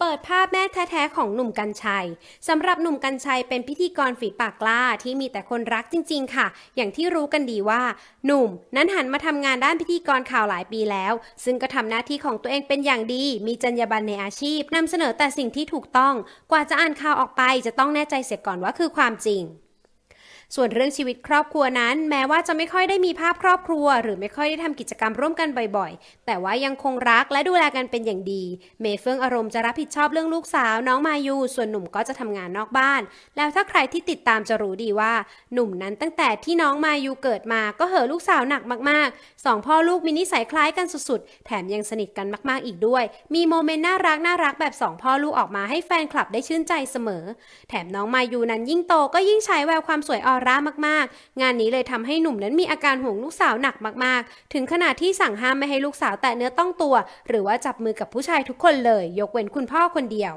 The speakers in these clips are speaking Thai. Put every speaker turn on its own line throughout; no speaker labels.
เปิดภาพแม่แท้ๆของหนุ่มกัญชัย สำหรับหนุ่มกัญชัยเป็นพิธีกรฝีปากกล้าที่มีแต่คนรักจริง ๆ ค่ะ อย่างที่รู้กันดีว่าหนุ่ม นั้นหันมาทำงานด้านพิธีกรข่าวหลายปีแล้ว ซึ่งก็ทำหน้าที่ของตัวเองเป็นอย่างดี มีจรรยาบรรณในอาชีพนำเสนอแต่สิ่งที่ถูกต้อง กว่าจะอ่านข่าวออกไปจะต้องแน่ใจเสียก่อนว่าคือความจริงส่วนเรื่องชีวิตครอบครัวนั้น แม้ว่าจะไม่ค่อยได้มีภาพครอบครัว หรือไม่ค่อยได้ทำกิจกรรมร่วมกันบ่อยๆ แต่ว่ายังคงรักและดูแลกันเป็นอย่างดี เมเฟื่องอารมณ์จะรับผิดชอบเรื่องลูกสาว น้องมายู ส่วนหนุ่มก็จะทำงานนอกบ้าน แล้วถ้าใครที่ติดตามจะรู้ดีว่า หนุ่มนั้นตั้งแต่ที่น้องมายูเกิดมาก็เหอลูกสาวหนักมาก ๆ สองพ่อลูกมีนิสัยคล้ายกันสุดๆแถมยังสนิทกันมากๆ อีกด้วย มีโมเมนต์น่ารักน่ารักแบบสองพ่อลูกออกมาให้แฟนคลับได้ชื่นใจเสมอ แถมน้องมายูนั้นยิ่งโตก็ยิ่งใช้แววความสวยออร่ามากๆ งานนี้เลยทำให้หนุ่มนั้นมีอาการห่วงลูกสาวหนักมากๆ ถึงขนาดที่สั่งห้ามไม่ให้ลูกสาวแตะเนื้อต้องตัวหรือว่าจับมือกับผู้ชายทุกคนเลย ยกเว้นคุณพ่อคนเดียว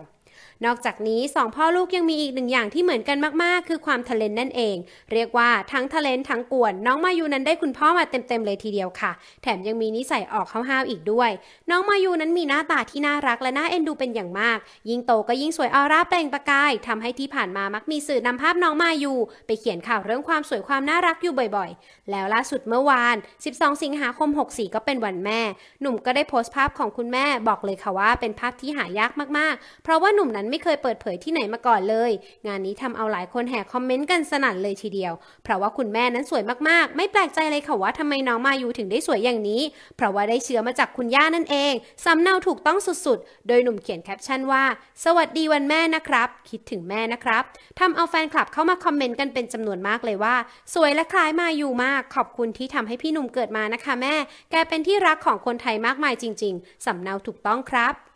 นอกจากนี้สองพ่อลูกยังมีอีกหนึ่งอย่างที่เหมือนกันมาก ๆ คือความทะเลนนั่นเอง เรียกว่าทั้งทะเลนทั้งกวนน้องมายูนั้นได้คุณพ่อมาเต็ม ๆ เลยทีเดียวค่ะ แถมยังมีนิสัยออกห้าวๆอีกด้วย น้องมายูนั้นมีหน้าตาที่น่ารักและน่าเอ็นดูเป็นอย่างมากยิ่งโตก็ยิ่งสวยออร่าเปล่งประกาย ทำให้ที่ผ่านมามักมีสื่อนำภาพน้องมายูไปเขียนข่าวเรื่องความสวยความน่ารักอยู่บ่อย ๆ แล้วล่าสุดเมื่อวาน 12 สิงหาคม64ก็เป็นวันแม่ หนุ่มก็ได้โพสต์ภาพของคุณแม่บอกเลยค่ะว่า เป็นภาพที่หายากมากๆเพราะว่าหนุ่มมนั้นไม่เคยเปิดเผยที่ไหนมาก่อนเลย งานนี้ทำเอาหลายคนแห่คอมเมนต์กันสนั่นเลยทีเดียว เพราะว่าคุณแม่นั้นสวยมากๆ ไม่แปลกใจเลยค่ะว่าทำไมน้องมายูถึงได้สวยอย่างนี้ เพราะว่าได้เชื้อมาจากคุณย่านั่นเอง สำเนาถูกต้องสุดๆ โดยหนุ่มเขียนแคปชั่นว่า สวัสดีวันแม่นะครับ คิดถึงแม่นะครับทำเอาแฟนคลับเข้ามาคอมเมนต์กันเป็นจำนวนมากเลยว่า สวยและคล้ายมายูมาก ขอบคุณที่ทำให้พี่หนุ่มเกิดมานะคะ แม่ แกเป็นที่รักของคนไทยมากมายจริง ๆสำเนาถูกต้องครับ